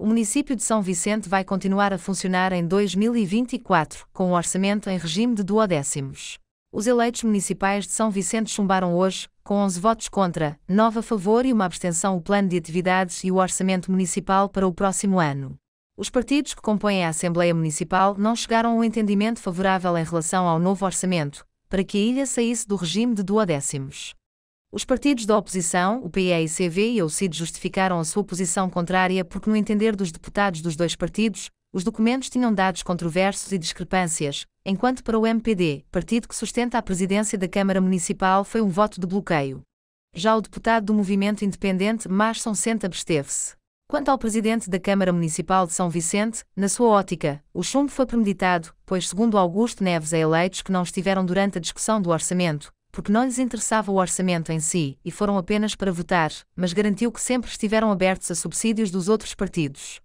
o município de São Vicente vai continuar a funcionar em 2024, com o orçamento em regime de duodécimos. Os eleitos municipais de São Vicente chumbaram hoje, com 11 votos contra, 9 a favor e uma abstenção, o plano de atividades e o orçamento municipal para o próximo ano. Os partidos que compõem a Assembleia Municipal não chegaram a um entendimento favorável em relação ao novo orçamento, para que a ilha saísse do regime de duodécimos. Os partidos da oposição, o PE e o CID, justificaram a sua posição contrária porque, no entender dos deputados dos dois partidos, os documentos tinham dados controversos e discrepâncias, enquanto para o MPD, partido que sustenta a presidência da Câmara Municipal, foi um voto de bloqueio. Já o deputado do Movimento Independente, Marson Senta, absteve-se. Quanto ao presidente da Câmara Municipal de São Vicente, na sua ótica, o chumbo foi premeditado, pois, segundo Augusto Neves, há eleitos que não estiveram durante a discussão do orçamento, porque não lhes interessava o orçamento em si e foram apenas para votar, mas garantiu que sempre estiveram abertos a subsídios dos outros partidos.